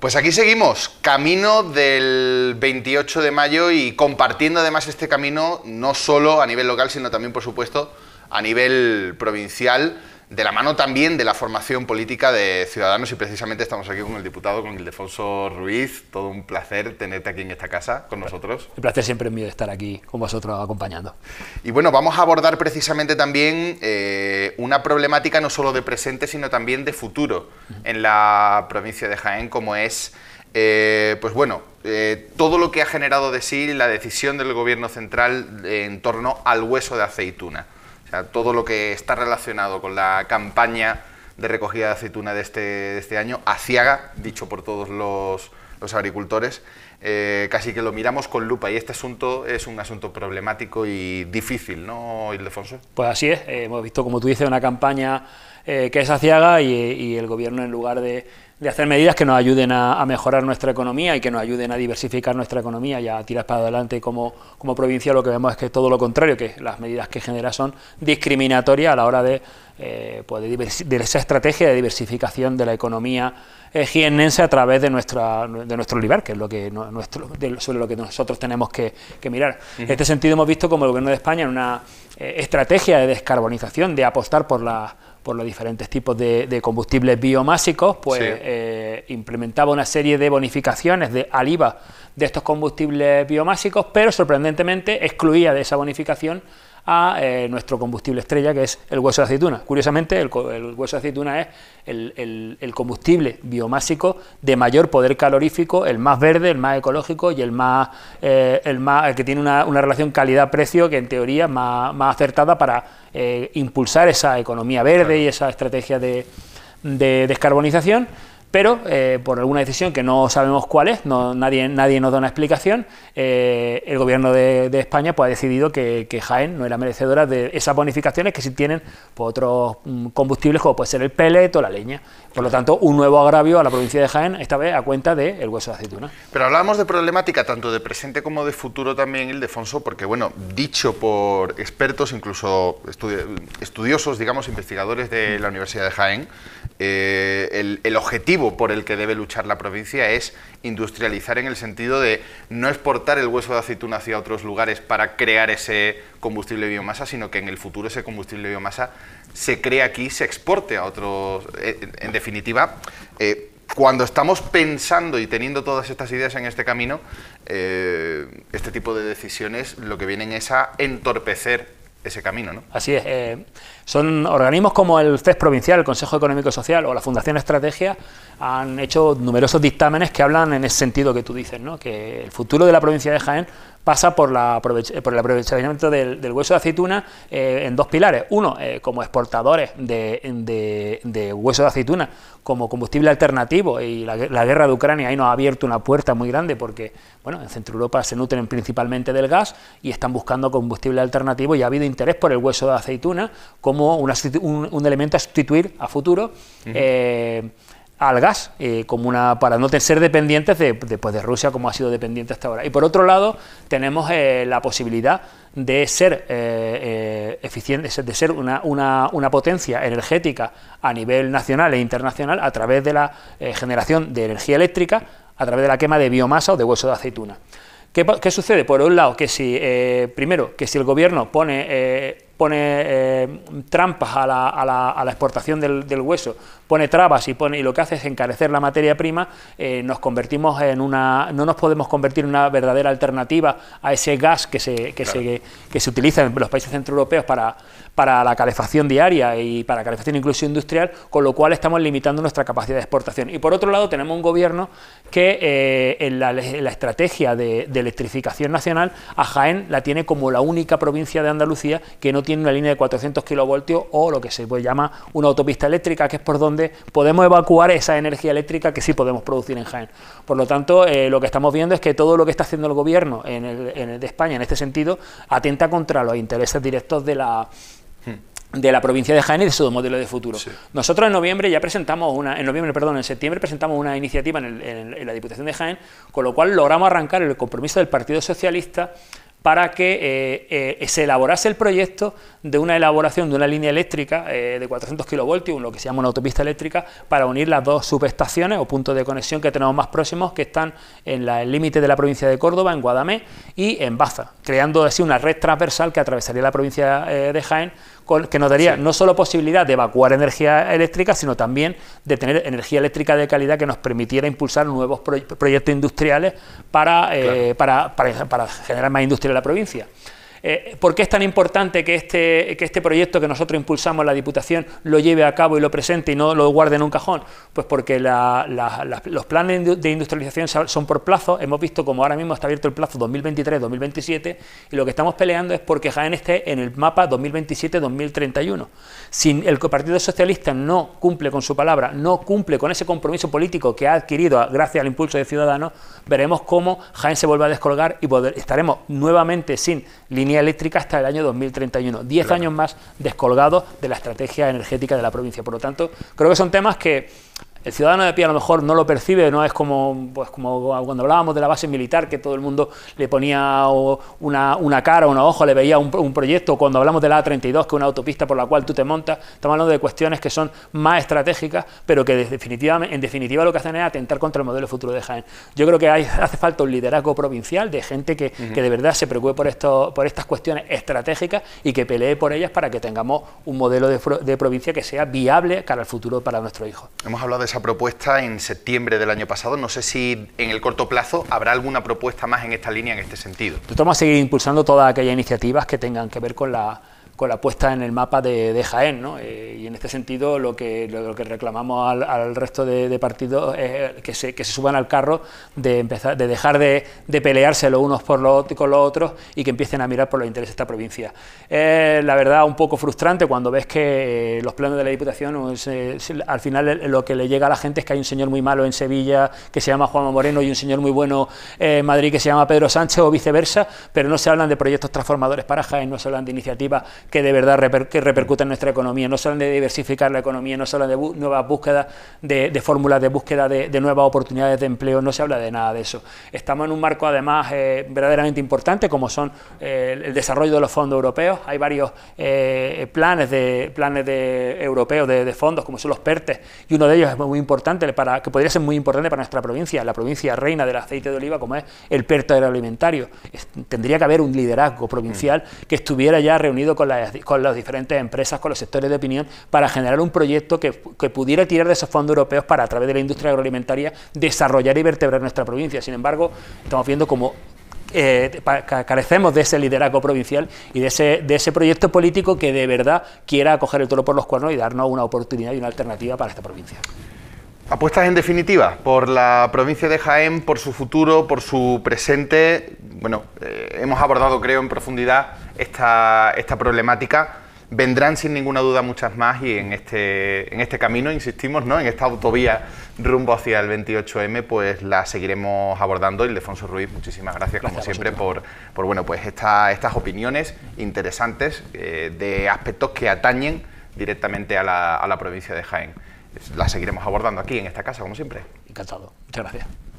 Pues aquí seguimos, camino del 28 de mayo y compartiendo además este camino no solo a nivel local, sino también, por supuesto, a nivel provincial de la mano también de la formación política de Ciudadanos y precisamente estamos aquí con el diputado, con Ildefonso Ruiz. Todo un placer tenerte aquí en esta casa con nosotros. El placer siempre es mío estar aquí con vosotros acompañando. Y bueno, vamos a abordar precisamente también eh, una problemática no solo de presente, sino también de futuro en la provincia de Jaén, como es... Eh, pues bueno, eh, todo lo que ha generado de sí la decisión del gobierno central en torno al hueso de aceituna todo lo que está relacionado con la campaña de recogida de aceituna de este, de este año, aciaga, dicho por todos los, agricultores, eh, casi que lo miramos con lupa y este asunto es un asunto problemático y difícil, ¿no, Ildefonso? Pues así es, eh, hemos visto, como tú dices, una campaña eh, que es aciaga y, el gobierno en lugar de, de hacer medidas que nos ayuden a, mejorar nuestra economía y que nos ayuden a diversificar nuestra economía y a tirar para adelante como, como provincia, lo que vemos es que es todo lo contrario, que las medidas que genera son discriminatorias a la hora de, eh, pues de, esa estrategia de diversificación de la economía eh, jiennense a través de, nuestra, de nuestro olivar, que es lo que nuestro, sobre lo que nosotros tenemos que, mirar. En este sentido hemos visto como el Gobierno de España en una eh, estrategia de descarbonización, de apostar por, los diferentes tipos de, combustibles biomásicos, pues eh, implementaba una serie de bonificaciones de, al IVA de estos combustibles biomásicos, pero sorprendentemente excluía de esa bonificación a eh, nuestro combustible estrella, que es el hueso de aceituna. Curiosamente, el, hueso de aceituna es el, combustible biomásico de mayor poder calorífico, el más verde, el más ecológico y el más, eh, el más que tiene una, relación calidad-precio que en teoría es más, acertada para eh, impulsar esa economía verde y esa estrategia de, de descarbonización pero eh, por alguna decisión que no sabemos cuál es, nadie, nos da una explicación, eh, el gobierno de, España pues, ha decidido que, Jaén no era merecedora de esas bonificaciones que si tienen por pues, otros mm, combustibles como puede ser el pellet o la leña. Por lo tanto, un nuevo agravio a la provincia de Jaén, esta vez a cuenta del hueso de aceituna. Pero hablamos de problemática tanto de presente como de futuro también, Ildefonso, porque bueno, dicho por expertos, incluso estudiosos, digamos, investigadores de la Universidad de Jaén, eh, el, objetivo por el que debe luchar la provincia es industrializar en el sentido de no exportar el hueso de aceituna hacia otros lugares para crear ese combustible de biomasa, sino que en el futuro ese combustible de biomasa se cree aquí, se exporte a otros. Eh, en, definitiva, eh, cuando estamos pensando y teniendo todas estas ideas en este camino, este tipo de decisiones lo que vienen es a entorpecer ese camino, ¿no? Así es. Eh, son organismos como el CES provincial, el Consejo Económico y Social o la Fundación Estrategia han hecho numerosos dictámenes que hablan en ese sentido que tú dices, ¿no? Que el futuro de la provincia de Jaén pasa por, eh, por el aprovechamiento del, hueso de aceituna eh, en dos pilares. Uno, eh, como exportadores de, hueso de aceituna como combustible alternativo y la, guerra de Ucrania ahí nos ha abierto una puerta muy grande porque bueno, en Centro Europa se nutren principalmente del gas y están buscando combustible alternativo y ha habido interés por el hueso de aceituna como un, elemento a sustituir a futuro al gas, eh, como una, para no ser dependientes pues, de, Rusia como ha sido dependiente hasta ahora. Y por otro lado, tenemos eh, la posibilidad de ser eh, eh de ser una, potencia energética a nivel nacional e internacional a través de la generación de energía eléctrica, a través de la quema de biomasa o de hueso de aceituna. ¿Qué, qué sucede? Por un lado, que si, primero, que si el gobierno pone pone eh, trampas a la, a la, exportación del, hueso, pone trabas y, pone, y lo que hace es encarecer la materia prima, eh, nos convertimos en una, no nos podemos convertir en una verdadera alternativa a ese gas que se, que se, utiliza en los países centroeuropeos para, para la calefacción diaria y para calefacción incluso industrial, con lo cual estamos limitando nuestra capacidad de exportación. Y por otro lado tenemos un gobierno que eh, en, la, estrategia de, de electrificación nacional a Jaén la tiene como la única provincia de Andalucía que no tiene en una línea de 400 kilovoltios o lo que se llama una autopista eléctrica, que es por donde podemos evacuar esa energía eléctrica que sí podemos producir en Jaén. Por lo tanto, eh, lo que estamos viendo es que todo lo que está haciendo el gobierno el, de España en este sentido atenta contra los intereses directos de la de la provincia de Jaén y de su modelo de futuro. Nosotros en noviembre ya presentamos una, en noviembre, perdón, en septiembre presentamos una iniciativa en, la Diputación de Jaén, con lo cual logramos arrancar el compromiso del Partido Socialista para que eh, eh, se elaborase el proyecto de una elaboración de una línea eléctrica eh, de 400 kilovoltios, lo que se llama una autopista eléctrica, para unir las dos subestaciones o puntos de conexión que tenemos más próximos, que están en el límite de la provincia de Córdoba, en Guadamé y en Baza, creando así una red transversal que atravesaría la provincia de Jaén que nos daría no solo posibilidad de evacuar energía eléctrica, sino también de tener energía eléctrica de calidad que nos permitiera impulsar nuevos proyectos industriales eh, para generar más industria en la provincia. Eh, ¿Por qué es tan importante que este, que este proyecto que nosotros impulsamos, en la Diputación, lo lleve a cabo y lo presente y no lo guarde en un cajón? Pues porque los planes de industrialización son por plazo. Hemos visto como ahora mismo está abierto el plazo 2023-2027 y lo que estamos peleando es porque Jaén esté en el mapa 2027-2031. Si el Partido Socialista no cumple con su palabra, no cumple con ese compromiso político que ha adquirido gracias al impulso de Ciudadanos, veremos cómo Jaén se vuelve a descolgar y estaremos nuevamente sin línea eléctrica hasta el año 2031, 10 años más descolgados de la estrategia energética de la provincia. Por lo tanto, creo que son temas que el ciudadano de pie a lo mejor no lo percibe, no es como, pues como cuando hablábamos de la base militar, que todo el mundo le ponía una, una cara, un ojo, le veía un, proyecto, cuando hablamos de la A32, que es una autopista por la cual tú te montas, estamos hablando de cuestiones que son más estratégicas, pero que definitivamente, en definitiva lo que hacen es atentar contra el modelo futuro de Jaén. Yo creo que hace falta un liderazgo provincial de gente que, de verdad se preocupe por, esto, por estas cuestiones estratégicas y que pelee por ellas para que tengamos un modelo de, provincia que sea viable para el futuro para nuestros hijos. Hemos hablado esa propuesta en septiembre del año pasado. No sé si en el corto plazo habrá alguna propuesta más en esta línea, en este sentido. Nosotros vamos a seguir impulsando todas aquellas iniciativas que tengan que ver con la con la puesta en el mapa de, Jaén. ¿no? Eh, y en este sentido lo que, que reclamamos al, resto de, partidos es eh, que se, que se, suban al carro de, empezar, de dejar de, de pelearse los unos por con los otros y que empiecen a mirar por los intereses de esta provincia. Es la verdad un poco frustrante cuando ves que eh, los planos de la Diputación, al final lo que le llega a la gente es que hay un señor muy malo en Sevilla que se llama Juan Moreno y un señor muy bueno en Madrid que se llama Pedro Sánchez o viceversa, pero no se hablan de proyectos transformadores para Jaén, no se hablan de iniciativas que de verdad repercuten en nuestra economía. No solo de diversificar la economía, no solo de nuevas búsquedas, de, fórmulas de búsqueda de, nuevas oportunidades de empleo, no se habla de nada de eso. Estamos en un marco además eh, verdaderamente importante, como son eh, el desarrollo de los fondos europeos. Hay varios eh, planes de planes de europeos de, fondos, como son los PERTES, y uno de ellos es muy importante para que podría ser muy importante para nuestra provincia, la provincia reina del aceite de oliva, como es el PERTE agroalimentario. tendría que haber un liderazgo provincial mm. que estuviera ya reunido con la con las diferentes empresas, con los sectores de opinión, para generar un proyecto que, pudiera tirar de esos fondos europeos para, a través de la industria agroalimentaria, desarrollar y vertebrar nuestra provincia. Sin embargo, estamos viendo como eh, carecemos de ese liderazgo provincial y de ese, proyecto político que de verdad quiera coger el toro por los cuernos y darnos una oportunidad y una alternativa para esta provincia. Apuestas en definitiva por la provincia de Jaén, por su futuro, por su presente. Bueno, eh, hemos abordado creo en profundidad esta, esta problemática. Vendrán sin ninguna duda muchas más y en este, en este camino, insistimos, ¿no? en esta autovía rumbo hacia el 28M, pues la seguiremos abordando. Ildefonso Ruiz, muchísimas gracias, como siempre por, por bueno, pues esta, estas opiniones interesantes eh, de aspectos que atañen directamente a la, a la provincia de Jaén. La seguiremos abordando aquí en esta casa, como siempre. Encantado. Muchas gracias.